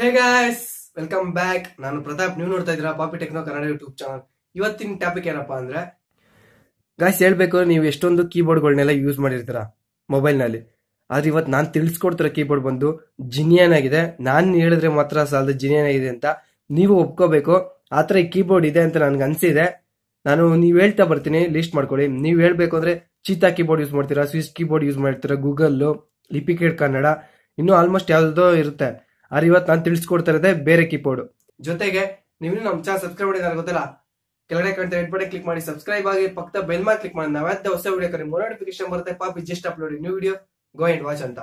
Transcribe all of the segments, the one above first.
hey guys welcome back ನಾನು ಪ್ರತಾಪ್ ನೀವು ನೋಡ್ತಾ ಇದ್ರ Papi techno Kannada YouTube channel ಇವತ್ತಿನ ಟಾಪಿಕ್ ಏನಪ್ಪಾ ಅಂದ್ರೆ ಗಾಯ್ಸ್ ಹೇಳ್ಬೇಕು ನೀವು ಎಷ್ಟೊಂದು ಕೀಬೋರ್ಡ್ಗಳನ್ನೆಲ್ಲ ಯೂಸ್ ಮಾಡಿರ್ತೀರ ಮೊಬೈಲ್ನಲ್ಲಿ ಆದ್ರೆ ಇವತ್ತು ನಾನು ತಿಳಿಸ್ಕೊಡ್ತಿರೋ ಕೀಬೋರ್ಡ್ ಬಂದು ಜಿನಿಯನ್ ಆಗಿದೆ ನಾನು ಹೇಳಿದ್ರೆ ಮಾತ್ರ ಸಾಲದ ಜಿನಿಯನ್ ಆಗಿದೆ ಅಂತ ನೀವು ಒಪ್ಕೋಬೇಕು ಆ ಥರ ಈ ಕೀಬೋರ್ಡ್ ಇದೆ ಅಂತ ನನ್ಗೆ ಅನ್ಸಿದೆ ನಾನು ನೀವು ಹೇಳ್ತಾ ಬರ್ತೀನಿ ಲಿಸ್ಟ್ ಮಾಡ್ಕೊಳ್ಳಿ ನೀವು ಹೇಳ್ಬೇಕು ಅಂದ್ರೆ ಚೀತಾ ಕೀಬೋರ್ಡ್ ಯೂಸ್ ಮಾಡ್ತೀರಾ ಸ್ವಿಸ್ ಕೀಬೋರ್ಡ್ ಯೂಸ್ ಮಾಡ್ತೀರಾ ಗೂಗಲ್ ಲಿಪಿಕೇಡ್ ಕನ್ನಡ ಇನ್ನು ಆಲ್ಮೋಸ್ಟ್ ಯಾವ್ದೋ ಇರುತ್ತೆ ಅರಿವತ್ ಇವತ್ತು ನಾನು ತಿಳಿಸ್ಕೊಡ್ತಾ ಇರೋದೇ ಬೇರೆ ಕೀಬೋರ್ಡ್ ಜೊತೆಗೆ ನೀವು ನಮ್ಮ ಚಾನಲ್ ಸಬ್ಸ್ಕ್ರೈಬ್ ಮಾಡಿದ್ರೆ ಗೊತ್ತಲ್ಲ ಕೆಳಗಡೆ ಕಾಣ್ತಾ ಎಂಟು ಬಟನ್ ಕ್ಲಿಕ್ ಮಾಡಿ ಸಬ್ಸ್ಕ್ರೈಬ್ ಆಗಿ ಪಕ್ಕ ಬೆಲ್ ಮಾರ್ಕ್ ಕ್ಲಿಕ್ ಮಾಡಿ ನಾವ್ ಹೊಸ ವಿಡಿಯೋ ಕರೆ ನೋಟಿಫಿಕೇಶನ್ ಬರುತ್ತೆ Papi just upload new video go and watch ಅಂತ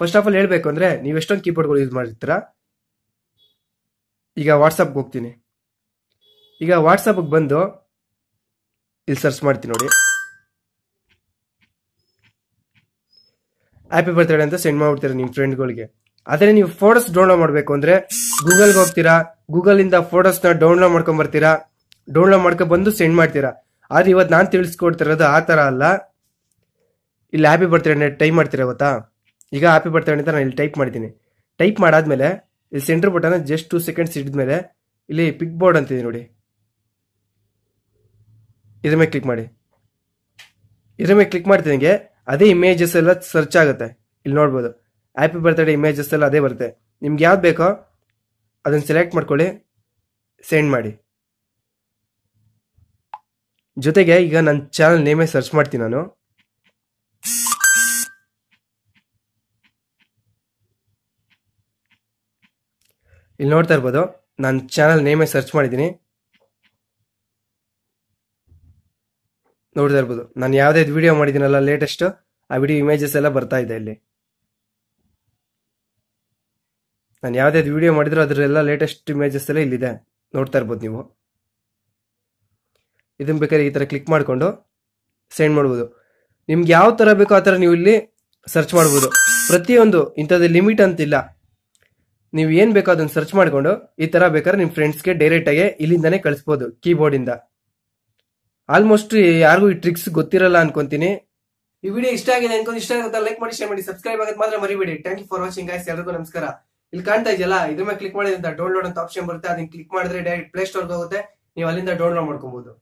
ಫಸ್ಟ್ ಆಫ್ ಆಲ್ ಹೇಳ್ಬೇಕು ಅಂದ್ರೆ ನೀವು ಎಷ್ಟೊಂದು ಕೀಬೋರ್ಡ್ಗಳು ಯೂಸ್ ಮಾಡಿರ್ತೀರಾ ಈಗ ವಾಟ್ಸಪ್ಗೆ ಹೋಗ್ತೀನಿ ಈಗ ವಾಟ್ಸಪ್ಗೆ ಬಂದು ಇಲ್ಲಿ ಸರ್ಚ್ ಮಾಡ್ತೀನಿ ನೋಡಿ ಹ್ಯಾಪಿ ಬರ್ತ್ಡೇ ಅಂತ ಸೆಂಡ್ ಮಾಡ್ಬಿಡ್ತೀರಾ ನಿಮ್ಮ ಫ್ರೆಂಡ್ಗಳಿಗೆ ಆದರೆ ನೀವು ಫೋಟೋಸ್ ಡೌನ್ಲೋಡ್ ಮಾಡಬೇಕು ಅಂದರೆ ಗೂಗಲ್ಗೆ ಹೋಗ್ತೀರಾ ಗೂಗಲಿಂದ ಫೋಟೋಸ್ನ ಡೌನ್ಲೋಡ್ ಮಾಡ್ಕೊಂಬರ್ತೀರಾ ಡೌನ್ಲೋಡ್ ಬಂದು ಸೆಂಡ್ ಮಾಡ್ತೀರಾ ಆದರೆ ಇವತ್ತು ನಾನು ತಿಳಿಸ್ಕೊಡ್ತಿರೋದು ಆ ಥರ ಅಲ್ಲ ಇಲ್ಲಿ ಹ್ಯಾಪಿ ಬರ್ತೇನೆ ಟೈಪ್ ಮಾಡ್ತೀರಾ ಗೊತ್ತಾ ಈಗ ಹ್ಯಾಪಿ ಬರ್ತಾಳೆ ಅಂತ ನಾನು ಇಲ್ಲಿ ಟೈಪ್ ಮಾಡ್ತೀನಿ ಟೈಪ್ ಮಾಡಾದ್ಮೇಲೆ ಇಲ್ಲಿ centre button just two seconds ಹಿಡಿದ್ಮೇಲೆ ಇಲ್ಲಿ ಪಿಕ್ ಬೋರ್ಡ್ ಅಂತಿದೆ ನೋಡಿ ಇದ್ರ ಮೇಲೆ ಕ್ಲಿಕ್ ಮಾಡಿ ಇದ್ರ ಮೇಲೆ ಕ್ಲಿಕ್ ನಿಮಗೆ ಅದೇ ಇಮೇಜಸ್ ಎಲ್ಲ ಸರ್ಚ್ ಆಗುತ್ತೆ ಇಲ್ಲಿ ನೋಡ್ಬೋದು ಹ್ಯಾಪಿ ಬರ್ತಡೇ ಇಮೇಜಸ್ ಎಲ್ಲ ಅದೇ ಬರುತ್ತೆ ನಿಮ್ಗೆ ಯಾವ್ದು ಬೇಕೋ ಅದನ್ನು ಸೆಲೆಕ್ಟ್ ಮಾಡ್ಕೊಳ್ಳಿ ಸೆಂಡ್ ಮಾಡಿ ಜೊತೆಗೆ ಈಗ ನನ್ನ ಚಾನಲ್ ನೇಮೇ ಸರ್ಚ್ ಮಾಡ್ತೀನಿ ನಾನು ಇಲ್ಲಿ ನೋಡ್ತಾ ಇರ್ಬೋದು ನಾನು ಚಾನಲ್ ನೇಮೇ ಸರ್ಚ್ ಮಾಡಿದ್ದೀನಿ ನೋಡ್ತಾ ಇರ್ಬೋದು ನಾನು ಯಾವ್ದಾದ್ ವಿಡಿಯೋ ಮಾಡಿದ್ದೀನಲ್ಲ ಲೇಟೆಸ್ಟ್ ಆ ವಿಡಿಯೋ ಇಮೇಜಸ್ ಎಲ್ಲ ಬರ್ತಾ ಇದೆ ಇಲ್ಲಿ ನಾನು ಯಾವ್ದಾದ್ ವಿಡಿಯೋ ಮಾಡಿದ್ರು ಅದರೆಲ್ಲ ಲೇಟೆಸ್ಟ್ ಇಮೇಜಸ್ ಎಲ್ಲ ಇಲ್ಲಿದೆ ನೋಡ್ತಾ ಇರ್ಬೋದು ನೀವು ಇದನ್ನ ಬೇಕಾದ್ರೆ ಈ ತರ ಕ್ಲಿಕ್ ಮಾಡಿಕೊಂಡು ಸೆಂಡ್ ಮಾಡ್ಬೋದು ನಿಮ್ಗೆ ಯಾವ ತರ ಬೇಕೋ ಆ ತರ ನೀವು ಇಲ್ಲಿ ಸರ್ಚ್ ಮಾಡ್ಬೋದು ಪ್ರತಿಯೊಂದು ಇಂಥದ್ದು ಲಿಮಿಟ್ ಅಂತಿಲ್ಲ ನೀವು ಏನ್ ಬೇಕೋ ಅದನ್ನ ಸರ್ಚ್ ಮಾಡ್ಕೊಂಡು ಈ ತರ ಬೇಕಾದ್ರೆ ನಿಮ್ ಗೆ ಡೈರೆಕ್ಟ್ ಆಗಿ ಇಲ್ಲಿಂದಾನೆ ಕಳಿಸ್ಬೋದು ಕೀಬೋರ್ಡ್ ಇಂದ ಆಲ್ಮೋಸ್ಟ್ ಯಾರಿಗೂ ಈ ಟ್ರಿಕ್ಸ್ ಗೊತ್ತಿರಲ್ಲ ಅನ್ಕೊಂತೀನಿ ಈ ವಿಡಿಯೋ ಇಷ್ಟ ಆಗಿದೆ ಅನ್ಕೊಂಡು ಇಷ್ಟ ಆಗುತ್ತೆ ಲೈಕ್ ಮಾಡಿ ಶೇರ್ ಮಾಡಿ ಸಬ್ಸ್ಕ್ರೈಬ್ ಆಗುತ್ತೆ ಮಾತ್ರ ಮರಿಬೇಡಿ thank you for watching guys ಎಲ್ಲರಿಗೂ ನಮಸ್ಕಾರ ಇಲ್ಲಿ ಕಾಣ್ತಾ ಇದೆಯಲ್ಲ ಇದ್ರ ಮೇಲೆ ಕ್ಲಿಕ್ ಮಾಡಿದ್ರೆ ಡೌನ್ಲೋಡ್ ಅಂತ ಆಪ್ಷನ್ ಬರುತ್ತೆ ಅದನ್ನ ಕ್ಲಿಕ್ ಮಾಡಿದ್ರೆ ಡೈರೆಕ್ಟ್ ಪ್ಲೇ ಸ್ಟೋರ್ಗೆ ಹೋಗುತ್ತೆ ನೀವು ಅಲ್ಲಿಂದ ಡೌನ್ಲೋಡ್ ಮಾಡ್ಕೊಬಹುದು